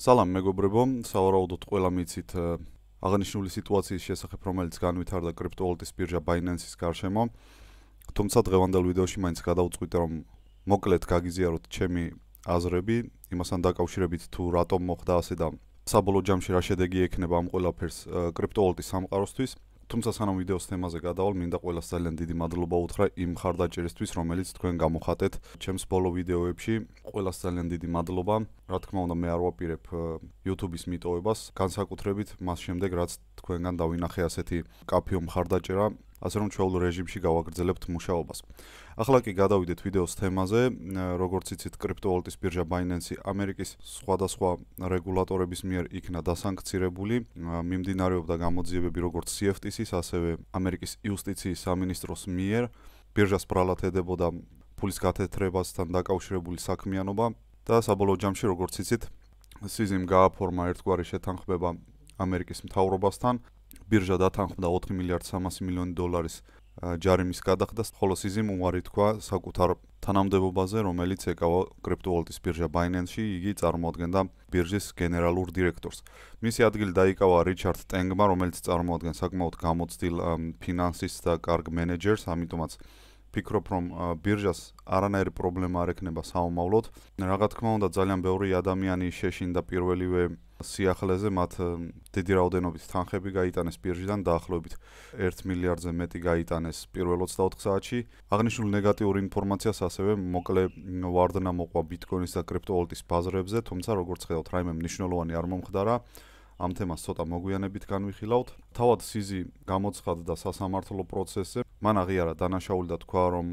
სალამ მეგობრებო, სავარაუდოდ ყველა მიცით э, აღნიშნული სიტუაციის შესახებ, რომელიც განვითარდა კრიპტოვალუტის ბირჟა Binance-ის გარშემო. თუმცა დღევანდელ ვიდეოში მაინც გადავწყვიტე, რომ მოკლედ გაგიზიაროთ ჩემი აზრები იმასთან დაკავშირებით, თუ რატომ მოხდა ასე და საბოლოო ჯამში რა შედეგი ექნება ამ ყველაფერს э, კრიპტოვალუტის სამყაროსთვის. თუმცა სანამ ვიდეოს თემაზე გადავალ, მინდა ყველას ძალიან დიდი მადლობა უთხრა იმ ხარდაჭერისთვის, რომელიც თქვენ გამოხატეთ ჩემს ბოლო ვიდეოებში. ყველას ძალიან დიდი მადლობა. რა თქმა უნდა, მე არ ვაპირებ YouTube-ის მიტოვებას, განსაკუთრებით მას შემდეგ, რაც თქვენგან დავინახე ასეთი კაფეო ხარდაჭერა, ასე რომ ჩვეულ რეჟიმში გავაგრძელებთ მუშაობას. ახლა კი გადავიდეთ ვიდეოს თემაზე, როგორც იცით, კრიპტოვალუტის ბირჟა Binance-ი ამერიკის სხვადასხვა რეგულატორების მიერ იქნა დასანქცირებული, მიმდინარეობდა გამოძიებები როგორც CFTC-ის, ასევე ამერიკის იუსტიციის სამინისტროს მიერ, ბირჟას პრალათ ედებოდა ფულის გათეთრებასთან დაკავშირებული საქმიანობა და საბოლოო ჯამში, როგორც იცით, CZIM გააფორმა ერთგვარი შეთანხმება ამერიკის მთავრობასთან, ბირჟა დათანხმდა 4 მილიარდ 300 მილიონი დოლარის ჯარიმის გადახდას, ხოლო სიზიმ უარი თქვა საკუთარ თანამდებობაზე, რომელიც ეკავა კრიპტოვალუტის ბირჟა Binance-ში, იგი წარმოადგენდა ბირჟის გენერალურ დირექტორს. მისი ადგილი დაიკავა რიჩარდ ტენგმა, რომელიც წარმოადგენს საკმაოდ გამოცდილ ფინანსისტს და კარგ მენეჯერს, ამიტომაც ფიქრობ რომ ბირჟას არანაირ პრობლემა არ ექნება საომავლოდ. რა თქმა უნდა, ძალიან ბევრი ადამიანი შეშინდა პირველივე სიახლეზე მათ დიდი რაოდენობით თანხები გაიტანეს ბირჟიდან დაახლოებით 1 მილიარდზე მეტი გაიტანეს პირველ 24 საათში. აღნიშნულ ნეგატიურ ინფორმაციას ასევე მოკლე ვარდნა მოყვა ბიტკოინის და კრიპტოვალუტის ბაზრებზე, თუმცა როგორც ხედავთ, რაიმე მნიშვნელოვანი არ მომხდარა. ამ თემას ცოტა მოგვიანებით განვიხილავთ. თავად სიზი გამოცხადდა სასამართლო პროცესზე. მან აღიარა დანაშაული და თქვა, რომ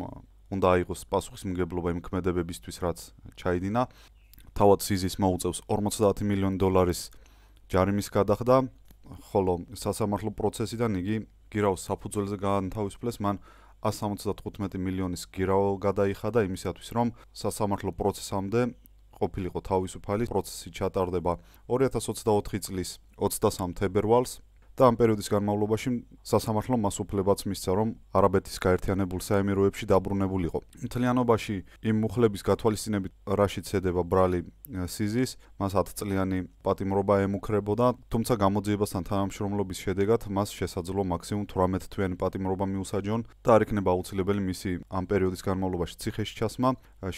უნდა აიღოს პასუხისმგებლობა იმ ქმედებებისთვის, რაც ჩაიდინა. თავად სიზის მოუწევს 50 მილიონ დოლარის ჯარიმის გადახდა, ხოლო სასამართლო პროცესიდან იგი გირავს საფუძველზე განთავისუფლეს მან 175 მილიონის გირავო გადაიხადა იმისათვის, რომ სასამართლო პროცესამდე ყოფილიყო თავისუფალი. პროცესი ჩატარდება 2024 წლის 23 თებერვალს და ამ პერიოდის განმავლობაში სასამართლომ მას უფლებაც მისცა, რომ არაბეთის გაერთიანებულ საემიროებში დაბრუნებულიყო. მთლიანობაში იმ მუხლების გათვალისწინებით, რაშიც ედება ბრალი სიზის, მას 10 წლიანი პატიმრობა ემუქრებოდა, თუმცა გამოძიებასთან თანამშრომლობის შედეგად მას შესაძლო მაქსიმუმ 18 თვიანი პატიმრობა მიუსაჯონ და არ იქნება აუცილებელი მისი ამ პერიოდის განმავლობაში ციხეში ჩასმა,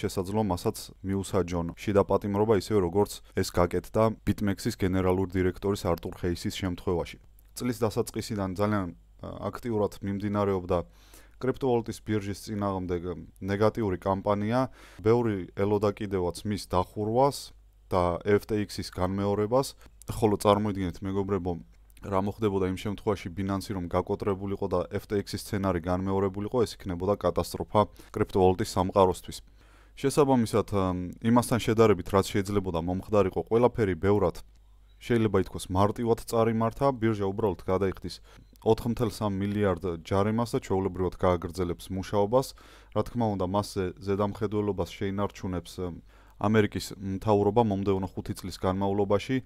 შესაძლო მასაც მიუსაჯონ შიდა პატიმრობა ისევე როგორც ეს გაკეთდა ბიტმექსის გენერალურ დირექტორის არტურ ხეისის შემთხვევაში. წლის დასაწყისიდან ძალიან აქტიურად მიმდინარეობდა კრიპტოვალუტის ბირჟის წინააღმდეგ ნეგატიური კამპანია, ბევრი ელოდა კიდევაც მის დახურვას და FTX-ის განმეორებას. ხოლო წარმოიდგინეთ, მეგობრებო, რა მოხდებოდა იმ შემთხვევაში, ბინანსი რომ გაკოტრებულიყო და FTX-ის სცენარი განმეორებულიყო, ეს იქნებოდა კატასტროფა კრიპტოვალუტის სამყაროსთვის. შესაბამისად, იმასთან შედარებით, რაც შეიძლება მომხდარიყო, ყველაფერი ბევრად შეიძლება ითქვას მარტივად წარიმართა, ბირჟა უბრალოდ გადაიხდის 4.3 მილიარდ ჯარემას და ჩაულებრივად გააგრძელებს მუშაობას. რა თქმა უნდა, მასზე ზედამხედველობას შეინარჩუნებს ამერიკის მთავრობა მომდევნო 5 წლის განმავლობაში.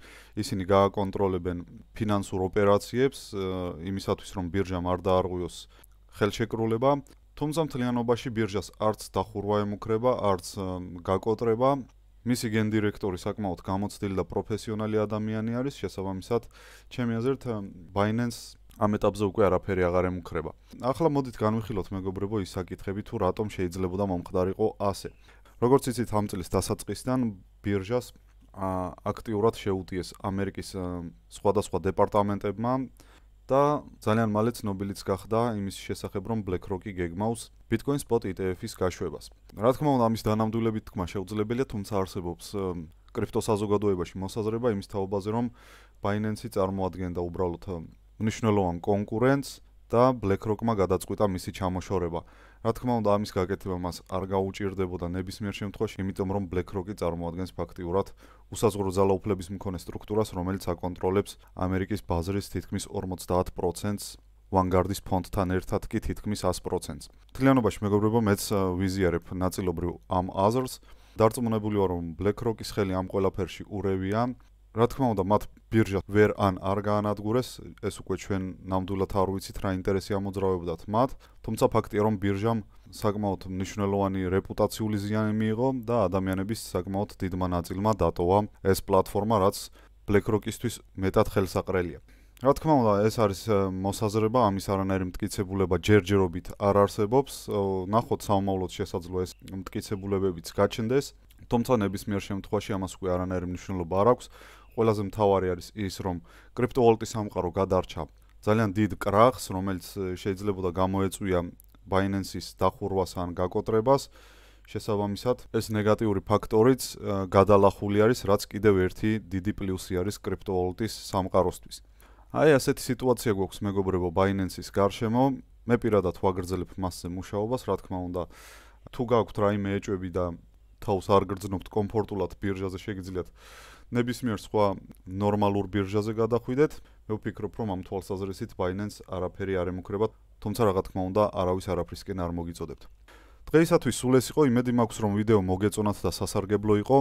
ისინი გააკონტროლებენ ფინანსურ ოპერაციებს იმისათვის, რომ ბირჟამ არ დაარღვიოს ხელშეკრულება. თუმცა მთლიანობაში ბირჟას არც დახურვა ემუქრება, არც გაკოტრება, მისი გენდირექტორი საკმაოდ გამოცდილი და პროფესიონალი ადამიანი არის, შესაბამისად, ჩემი აზრით Binance ამ ეტაპზე უკვე არაფერი აღარ ემუქრება. ახლა მოდით განვიხილოთ მეგობრებო ის საკითხები, თუ რატომ შეიძლება და მომხდარიყო ასე. როგორც იცით, ამ წლის დასაწყისიდან ბირჟას აქტიურად შეუტიეს ამერიკის სხვადასხვა დეპარტამენტებმა და ძალიან მალე ცნობილიც გახდა იმის შესახებ, რომ BlackRock-ი გეგმავს Bitcoin Spot ETF-ის გაშვებას. რა თქმა უნდა, ამის დანამდვილებით თქმა შეუძლებელია, თუმცა არსებობს კრიპტო საზოგადოებაში მოსაზრება იმის თაობაზე, რომ Binance-ი წარმოადგენდა უბრალოდ მნიშვნელოვან კონკურენტს და BlackRock-მა გადაწყვიტა მისი ჩამოშორება. რა თქმა უნდა, ამის გაკეთება მას არ გაუჭirdებოდა ნებისმიერ შემთხვევაში, იმიტომ რომ BlackRock-ი წარმოადგენს ფაქტიურად უსაზღვრო ძალაუფლების მქონე სტრუქტურას, რომელიც აკონტროლებს ამერიკის ბაზრის თითქმის 50%-ს. ვანგარდის ფონდთან ერთად კი თითქმის 100%-ს. თლიანობაში მეგობრებო, მეც ვიზიარებ ნაწილობრივ ამ აზრს. დარწმუნებული ვარ, რომ BlackRock-ის ხელი ამ ყველაფერში ურევია რა თქმა უნდა, მათ ბირჟა ვერ ან არ გაანადგურეს, ეს უკვე ჩვენ ნამდვილად არ ვიცით რა ინტერესი ამოძრავებდათ მათ, თუმცა ფაქტია რომ ბირჟამ საკმაოდ მნიშვნელოვანი რეპუტაციული ზიანი მიიღო და ადამიანების საკმაოდ დიდმა ნაწილმა დატოვა ეს პლატფორმა, რაც BlackRock-ისთვის მეტად ხელსაყრელია. რა თქმა უნდა, ეს არის მოსაზრება, ამის არანაირი მტკიცებულება ჯერჯერობით არ არსებობს. ნახოთ, სამომავლოდ შესაძლოა ეს მტკიცებულებებიც გაჩნდეს. თუმცა ნებისმიერ შემთხვევაში ამას უკვე არანაირი მნიშვნელობა არ აქვს, ყველაზე მთავარი არის ის, რომ კრიპტოვალუტის სამყარო გადარჩა ძალიან დიდ კრახს, რომელიც შეიძლება და გამოეწვია Binance-ის დახურვას ან გაკოტრებას. შესაბამისად, ეს ნეგატიური ფაქტორიც გადალახული არის, რაც კიდევ ერთი დიდი პლუსი არის კრიპტოვალუტის სამყაროსთვის. აი, ასეთი სიტუაცია გვაქვს მეგობრებო Binance-ის გარშემო. მე პირადად ვაგრძელებ მასზე მუშაობას, რა თქმა უნდა, თუ გაქვთ რაიმე ეჭები და თავს არ გრძნობთ კომფორტულად ბირჟაზე შეგიძლიათ ნებისმიერ სხვა ნორმალურ ბირჟაზე გადახვიდეთ. მე ვფიქრობ, რომ ამ თვალსაზრისით Binance არაფერი არ ემუქრება, თუმცა რაღა თქმა უნდა, არავის არაფრისკენ არ მოგიწოდებთ. დღეისათვის სულ ეს იყო, იმედი მაქვს, რომ ვიდეო მოგეწონათ და სასარგებლო იყო.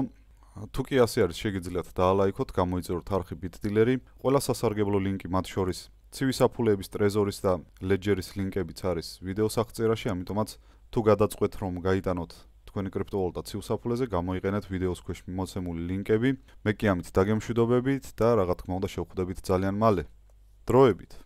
თუ კი ასე არის, შეგიძლიათ დაალაიქოთ, გამოიწეროთ არხი Bitdealer-ი. ყველა სასარგებლო ლინკი მათ შორის ცივი საფულეების ტრეზორის და ledger-ის ლინკებიც არის ვიდეოს აღწერაში, ამიტომაც თუ გადაწყვეტთ რომ გაიტანოთ თქვენი კრიპტოვალუტა ცივსაფულეზე გამოიყენეთ ვიდეოს ქვეშ მიმოცემული ლინკები. მე კი ამით დაგემშვიდობებით და რა თქმა უნდა შევხვდებით ძალიან მალე. დროებით.